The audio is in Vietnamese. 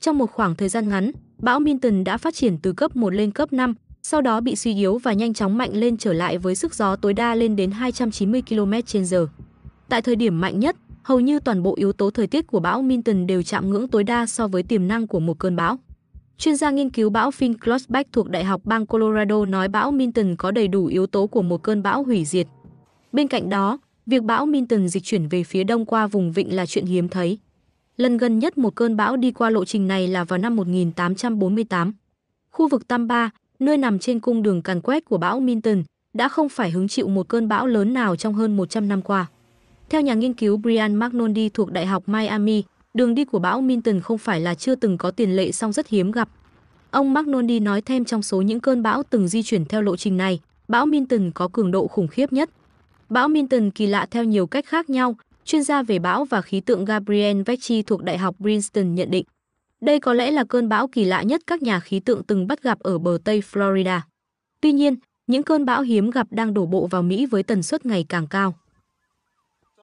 Trong một khoảng thời gian ngắn, bão Minton đã phát triển từ cấp 1 lên cấp 5, sau đó bị suy yếu và nhanh chóng mạnh lên trở lại với sức gió tối đa lên đến 290 km/h. Tại thời điểm mạnh nhất, hầu như toàn bộ yếu tố thời tiết của bão Minton đều chạm ngưỡng tối đa so với tiềm năng của một cơn bão. Chuyên gia nghiên cứu bão Finn Klossbeck thuộc Đại học bang Colorado nói bão Minton có đầy đủ yếu tố của một cơn bão hủy diệt. Bên cạnh đó, việc bão Minton dịch chuyển về phía đông qua vùng vịnh là chuyện hiếm thấy. Lần gần nhất một cơn bão đi qua lộ trình này là vào năm 1848. Khu vực Tampa, nơi nằm trên cung đường càn quét của bão Minton, đã không phải hứng chịu một cơn bão lớn nào trong hơn 100 năm qua. Theo nhà nghiên cứu Brian McNulty thuộc Đại học Miami, đường đi của bão Minton không phải là chưa từng có tiền lệ song rất hiếm gặp. Ông McNulty nói thêm trong số những cơn bão từng di chuyển theo lộ trình này, bão Minton có cường độ khủng khiếp nhất. Bão Minton kỳ lạ theo nhiều cách khác nhau, chuyên gia về bão và khí tượng Gabriel Vecchi thuộc Đại học Princeton nhận định. Đây có lẽ là cơn bão kỳ lạ nhất các nhà khí tượng từng bắt gặp ở bờ Tây Florida. Tuy nhiên, những cơn bão hiếm gặp đang đổ bộ vào Mỹ với tần suất ngày càng cao.